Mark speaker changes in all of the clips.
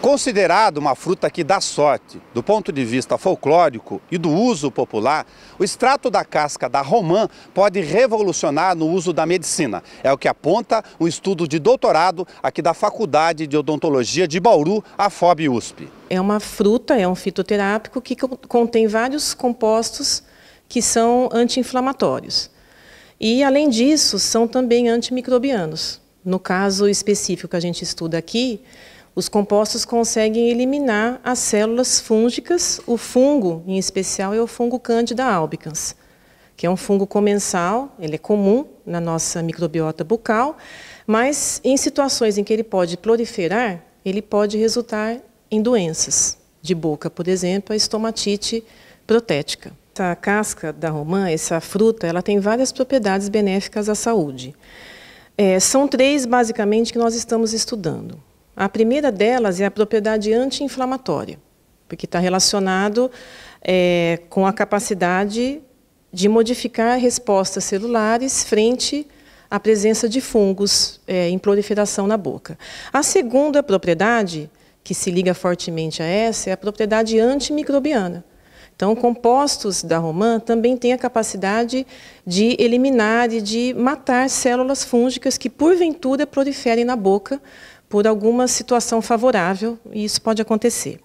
Speaker 1: Considerado uma fruta que dá sorte, do ponto de vista folclórico e do uso popular, o extrato da casca da romã pode revolucionar no uso da medicina. É o que aponta um estudo de doutorado aqui da Faculdade de Odontologia de Bauru, a FOB USP.
Speaker 2: É uma fruta, é um fitoterápico que contém vários compostos que são anti-inflamatórios. E, além disso, são também antimicrobianos. No caso específico que a gente estuda aqui, os compostos conseguem eliminar as células fúngicas, o fungo em especial é o fungo Candida albicans, que é um fungo comensal, ele é comum na nossa microbiota bucal, mas em situações em que ele pode proliferar, ele pode resultar em doenças de boca, por exemplo, a estomatite protética. Essa casca da romã, essa fruta, ela tem várias propriedades benéficas à saúde. É, são três, basicamente, que nós estamos estudando. A primeira delas é a propriedade anti-inflamatória, porque está relacionado é, com a capacidade de modificar respostas celulares frente à presença de fungos é, em proliferação na boca. A segunda propriedade, que se liga fortemente a essa, é a propriedade antimicrobiana. Então, compostos da romã também têm a capacidade de eliminar e de matar células fúngicas que, porventura, proliferem na boca por alguma situação favorável, e isso pode acontecer.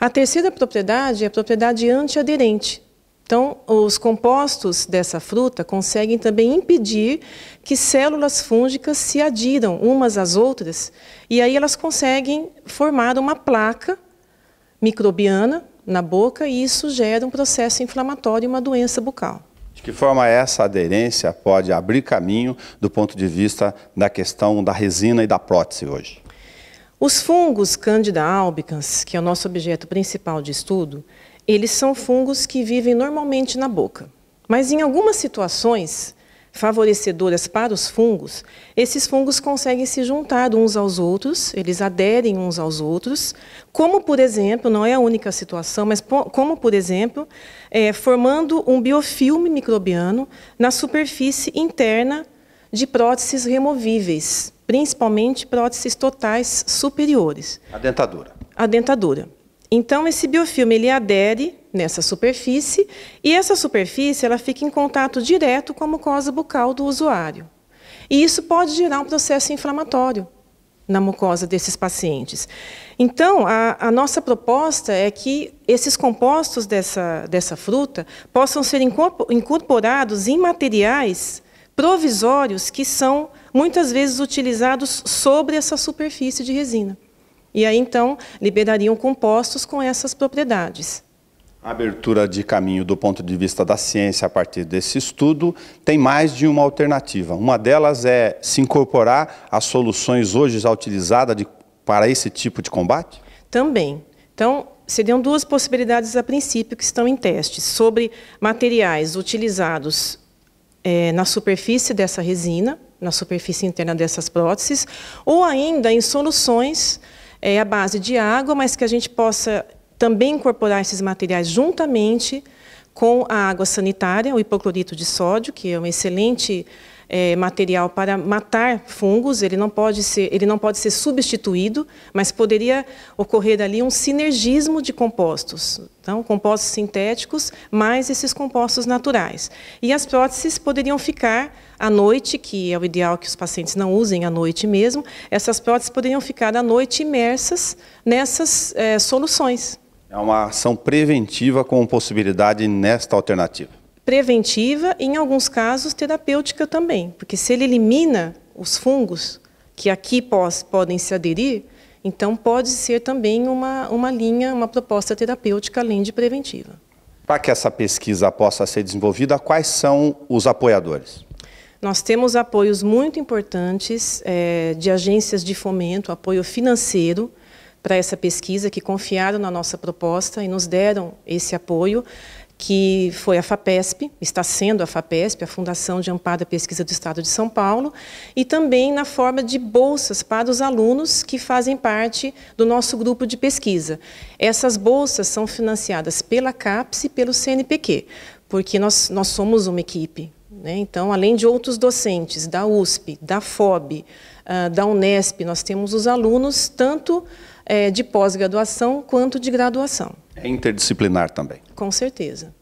Speaker 2: A terceira propriedade é a propriedade antiaderente. Então, os compostos dessa fruta conseguem também impedir que células fúngicas se adiram umas às outras, e aí elas conseguem formar uma placa microbiana na boca e isso gera um processo inflamatório e uma doença bucal.
Speaker 1: De que forma essa aderência pode abrir caminho do ponto de vista da questão da resina e da prótese hoje?
Speaker 2: Os fungos Candida albicans, que é o nosso objeto principal de estudo, eles são fungos que vivem normalmente na boca. Mas em algumas situações, favorecedoras para os fungos, esses fungos conseguem se juntar uns aos outros, eles aderem uns aos outros, como, por exemplo, não é a única situação, mas como, por exemplo, é, formando um biofilme microbiano na superfície interna de próteses removíveis, principalmente próteses totais superiores. A dentadura. A dentadura. Então esse biofilme ele adere nessa superfície e essa superfície ela fica em contato direto com a mucosa bucal do usuário. E isso pode gerar um processo inflamatório na mucosa desses pacientes. Então, a, a, nossa proposta é que esses compostos dessa, dessa fruta possam ser incorporados em materiais provisórios que são muitas vezes utilizados sobre essa superfície de resina e aí então liberariam compostos com essas propriedades.
Speaker 1: A abertura de caminho do ponto de vista da ciência a partir desse estudo tem mais de uma alternativa. Uma delas é se incorporar às soluções hoje já utilizadas de, para esse tipo de combate?
Speaker 2: Também. Então, seriam duas possibilidades a princípio que estão em teste sobre materiais utilizados é, na superfície dessa resina, na superfície interna dessas próteses, ou ainda em soluções é, à base de água, mas que a gente possa também incorporar esses materiais juntamente com a água sanitária, o hipoclorito de sódio, que é um excelente é, material para matar fungos, ele não, pode ser, ele não pode ser substituído, mas poderia ocorrer ali um sinergismo de compostos. Então, compostos sintéticos mais esses compostos naturais. E as próteses poderiam ficar à noite, que é o ideal que os pacientes não usem à noite mesmo, essas próteses poderiam ficar à noite imersas nessas é, soluções.
Speaker 1: É uma ação preventiva com possibilidade nesta alternativa
Speaker 2: preventiva e, em alguns casos, terapêutica também. Porque se ele elimina os fungos que aqui pós, podem se aderir, então pode ser também uma, uma linha, uma proposta terapêutica além de preventiva. Para
Speaker 1: que essa pesquisa possa ser desenvolvida, quais são os apoiadores?
Speaker 2: Nós temos apoios muito importantes é, de agências de fomento, apoio financeiro para essa pesquisa, que confiaram na nossa proposta e nos deram esse apoio que foi a FAPESP, está sendo a FAPESP, a Fundação de Amparo da Pesquisa do Estado de São Paulo, e também na forma de bolsas para os alunos que fazem parte do nosso grupo de pesquisa. Essas bolsas são financiadas pela CAPES e pelo CNPq, porque nós, nós somos uma equipe. Né? Então, além de outros docentes da USP, da FOB, ah, da Unesp, nós temos os alunos tanto eh, de pós-graduação quanto de graduação.
Speaker 1: É interdisciplinar também.
Speaker 2: Com certeza.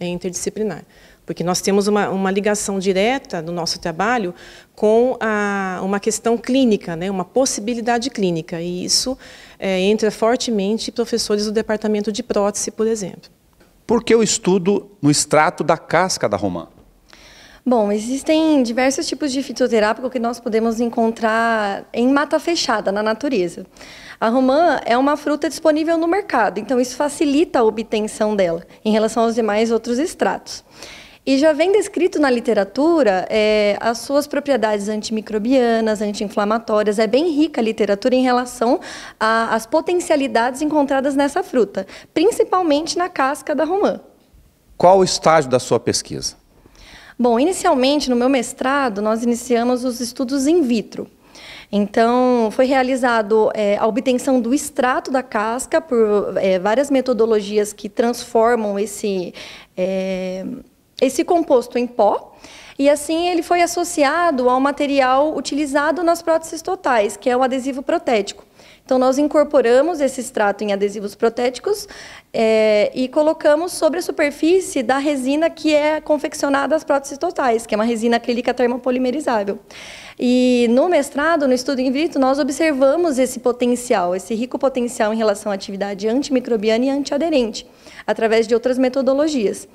Speaker 2: É interdisciplinar. Porque nós temos uma, uma ligação direta do nosso trabalho com a, uma questão clínica, né? uma possibilidade clínica. E isso é, entra fortemente professores do departamento de prótese, por exemplo. Por
Speaker 1: que eu estudo no extrato da casca da romã?
Speaker 3: Bom, existem diversos tipos de fitoterápico que nós podemos encontrar em mata fechada, na natureza. A romã é uma fruta disponível no mercado, então isso facilita a obtenção dela em relação aos demais outros extratos. E já vem descrito na literatura é, as suas propriedades antimicrobianas, anti-inflamatórias. É bem rica a literatura em relação às potencialidades encontradas nessa fruta, principalmente na casca da romã.
Speaker 1: Qual o estágio da sua pesquisa?
Speaker 3: Bom, inicialmente no meu mestrado nós iniciamos os estudos in vitro. Então, foi realizado é, a obtenção do extrato da casca por é, várias metodologias que transformam esse, é, esse composto em pó. E assim ele foi associado ao material utilizado nas próteses totais, que é o adesivo protético. Então, nós incorporamos esse extrato em adesivos protéticos é, e colocamos sobre a superfície da resina que é confeccionada as próteses totais, que é uma resina acrílica termopolimerizável. E no mestrado, no estudo in vitro, nós observamos esse potencial, esse rico potencial em relação à atividade antimicrobiana e antiaderente, através de outras metodologias.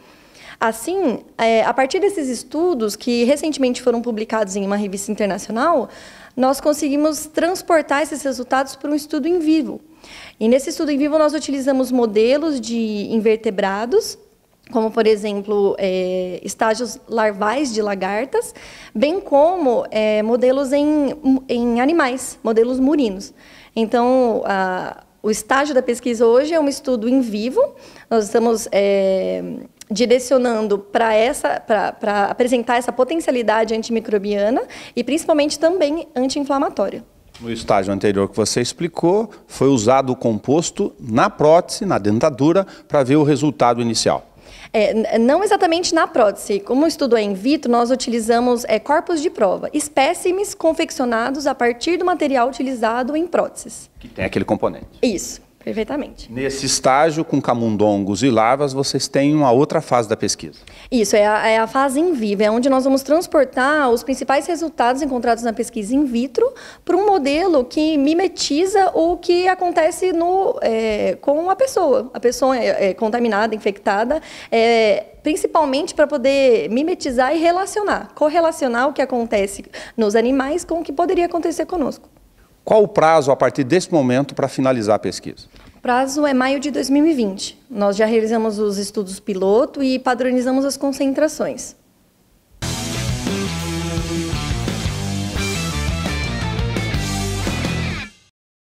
Speaker 3: Assim, é, a partir desses estudos, que recentemente foram publicados em uma revista internacional, nós conseguimos transportar esses resultados para um estudo em vivo. E nesse estudo em vivo, nós utilizamos modelos de invertebrados, como, por exemplo, é, estágios larvais de lagartas, bem como é, modelos em, em animais, modelos murinos. Então, a, o estágio da pesquisa hoje é um estudo em vivo, nós estamos. É, direcionando para essa para apresentar essa potencialidade antimicrobiana e principalmente também anti-inflamatória.
Speaker 1: No estágio anterior que você explicou, foi usado o composto na prótese, na dentadura, para ver o resultado inicial.
Speaker 3: É, não exatamente na prótese. Como o estudo é in vitro, nós utilizamos é, corpos de prova, espécimes confeccionados a partir do material utilizado em próteses.
Speaker 1: Que tem aquele componente.
Speaker 3: Isso. Perfeitamente.
Speaker 1: Nesse estágio com camundongos e larvas, vocês têm uma outra fase da pesquisa.
Speaker 3: Isso, é a, é a fase em vivo, é onde nós vamos transportar os principais resultados encontrados na pesquisa in vitro para um modelo que mimetiza o que acontece no, é, com a pessoa. A pessoa é, é contaminada, infectada, é, principalmente para poder mimetizar e relacionar, correlacionar o que acontece nos animais com o que poderia acontecer conosco.
Speaker 1: Qual o prazo a partir desse momento para finalizar a pesquisa?
Speaker 3: O prazo é maio de 2020. Nós já realizamos os estudos piloto e padronizamos as concentrações.